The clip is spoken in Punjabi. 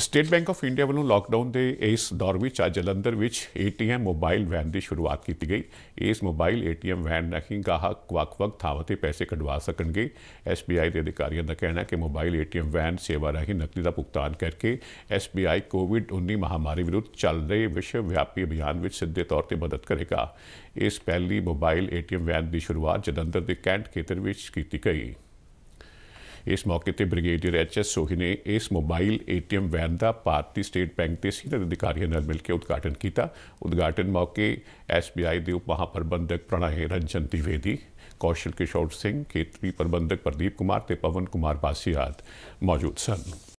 ਸਟੇਟ ਬੈਂਕ ਆਫ ਇੰਡੀਆ ਵੱਲੋਂ ਲਾਕਡਾਊਨ ਦੇ ਇਸ ਦੌਰ ਵਿੱਚ ਅੱਜ ਜਲੰਧਰ ਵਿੱਚ ਏਟੀਐਮ ਮੋਬਾਈਲ ਵੈਨ ਦੀ ਸ਼ੁਰੂਆਤ ਕੀਤੀ ਗਈ ਇਸ ਮੋਬਾਈਲ ਏਟੀਐਮ ਵੈਨ ਰਾਹੀਂ ਗਾਹਕ ਵੱਖ-ਵੱਖ ਥਾਵਾਂ ਤੇ ਪੈਸੇ ਕਢਵਾ ਸਕਣਗੇ ਐਸਬੀਆਈ ਦੇ ਅਧਿਕਾਰੀਆਂ ਦਾ ਕਹਿਣਾ ਹੈ ਕਿ ਮੋਬਾਈਲ ਏਟੀਐਮ ਵੈਨ ਸੇਵਾ ਰਾਹੀਂ ਨਕਦੀ ਦਾ ਭੁਗਤਾਨ ਕਰਕੇ ਐਸਬੀਆਈ ਕੋਵਿਡ-19 ਮਹਾਮਾਰੀ ਵਿਰੁੱਧ ਚੱਲ ਰਹੇ ਵਿਸ਼ਵ ਵਿਆਪੀ ਅਭਿਆਨ ਵਿੱਚ ਸਿੱਧੇ ਤੌਰ ਤੇ ਮਦਦ ਕਰੇਗਾ ਇਸ ਪਹਿਲੀ ਮੋਬਾਈਲ ਏਟੀਐਮ ਵੈਨ ਦੀ ਸ਼ੁਰੂਆਤ ਜਲੰਧਰ ਦੇ ਕੈਂਟ ਖੇਤਰ ਵਿੱਚ ਕੀਤੀ ਗਈ ਇਸ ਮੌਕੇ ਤੇ ਬ੍ਰਿਗੇਡੀਅਰ ਐਚ ਐਸ ਸੋਹੀ ਨੇ ਇਸ ਮੋਬਾਈਲ ਏਟੀਐਮ ਵੈਨ ਦਾ ਭਾਰਤੀ ਸਟੇਟ ਬੈਂਕ ਦੇ ਸੀਨੀਅਰ ਅਧਿਕਾਰੀਆਂ ਨਾਲ ਮਿਲ ਕੇ ਉਦਘਾਟਨ ਕੀਤਾ ਉਦਘਾਟਨ ਮੌਕੇ ਐਸਬੀਆਈ ਦੇ ਉਪ ਮਹਾਪ੍ਰਬੰਧਕ ਪ੍ਰਣਾਏ ਰੰਜਨ ਤਿਵੇਦੀ ਕੌਸ਼ਲ ਕਿਸ਼ੋਰ ਸਿੰਘ ਖੇਤਰੀ ਪ੍ਰਬੰਧਕ ਪ੍ਰਦੀਪ ਕੁਮਾਰ ਤੇ ਪਵਨ ਕੁਮਾਰ ਬਾਸੀਆਤ ਮੌਜੂਦ ਸਨ